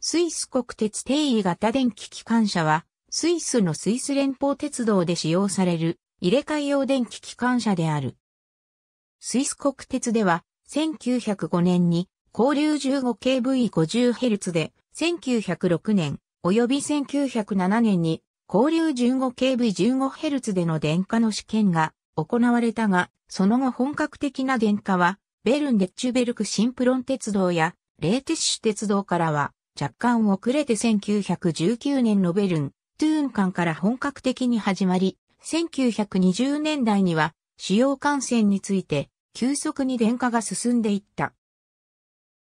スイス国鉄定位型電気機関車は、スイスのスイス連邦鉄道で使用される入れ替え用電気機関車である。スイス国鉄では、1905年に交流 15kV50Hz で、1906年及び1907年に交流 15kV15Hz での電化の試験が行われたが、その後本格的な電化は、ベルンデッチュベルクシンプロン鉄道やレーテッシュ鉄道からは若干遅れて1919年のベルン、トゥーン間から本格的に始まり、1920年代には主要感染について急速に電化が進んでいった。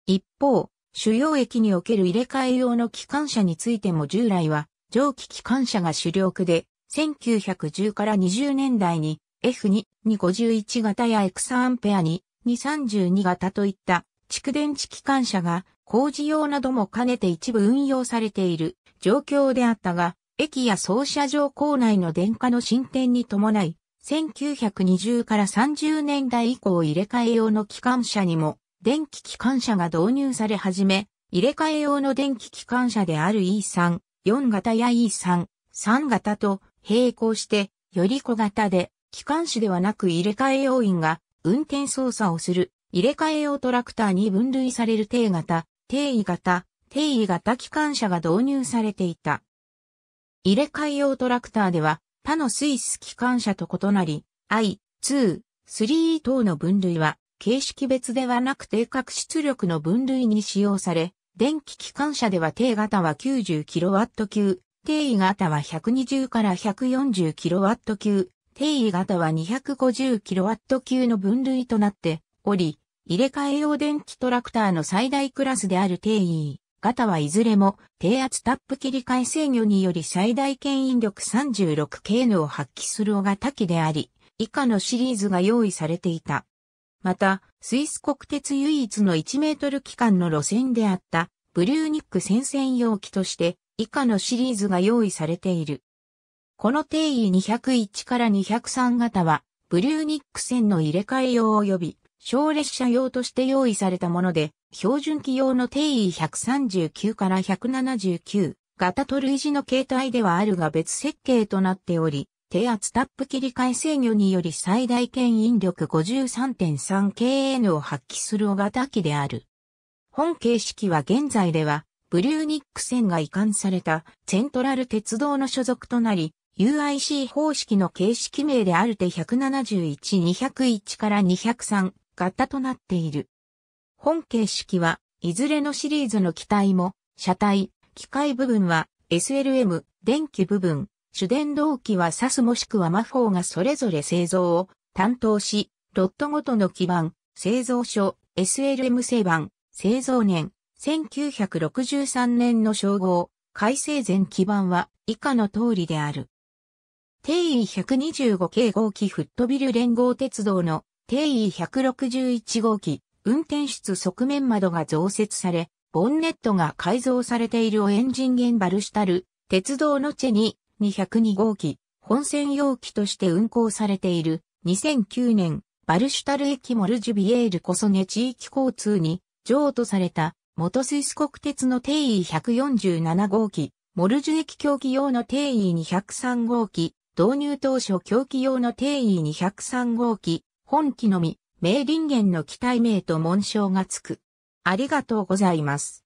一方、主要駅における入れ替え用の機関車についても従来は蒸気機関車が主力で、1910から20年代に F2、251型や X アンペアに232型といった蓄電池機関車が工事用なども兼ねて一部運用されている状況であったが、駅や総車場構内の電化の進展に伴い、1920から30年代以降入れ替え用の機関車にも電気機関車が導入され始め、入れ替え用の電気機関車である E3、4型や E3、3型と並行して、より小型で、機関士ではなく入れ替え要員が運転操作をする入れ替え用トラクターに分類される定型、定位型、定位型機関車が導入されていた。入れ替え用トラクターでは他のスイス機関車と異なり、I、2、3等の分類は形式別ではなく定格出力の分類に使用され、電気機関車では定型は 90kW 級、定位型は120から 140kW 級、定位型は 250kW 級の分類となって、おり、入れ替え用電気トラクターの最大クラスである定位、型はいずれも低圧タップ切り替え制御により最大牽引力 36K のを発揮する小型機であり、以下のシリーズが用意されていた。また、スイス国鉄唯一の1メートル期間の路線であった、ブリューニック戦線用機として、以下のシリーズが用意されている。この定位201から203型は、ブリューニック線の入れ替え用及び、小列車用として用意されたもので、標準機用の定位139から179型と類似の形態ではあるが別設計となっており、低圧タップ切り替え制御により最大牽引力 53.3kN を発揮する小型機である。本形式は現在では、ブリューニック線が移管されたセントラル鉄道の所属となり、UIC 方式の形式名であるて171、201から203、ガッとなっている。本形式は、いずれのシリーズの機体も、車体、機械部分は SLM、電気部分、主電動機は SAS もしくはマフォーがそれぞれ製造を担当し、ロットごとの基盤、製造所、SLM 製版、製造年、1963年の称号、改正前基盤は以下の通りである。定位125系号機フットビル連合鉄道の定位161号機、運転室側面窓が増設され、ボンネットが改造されているオエンジンゲンバルシュタル、鉄道のチェに202号機、本線容器として運行されている2009年、バルシュタル駅モルジュビエールこそね地域交通に譲渡された元スイス国鉄の定位147号機、モルジュ駅競技用の定位203号機、導入当初競技用の定位203号機、本気のみ、名林源の期待名と紋章がつく。ありがとうございます。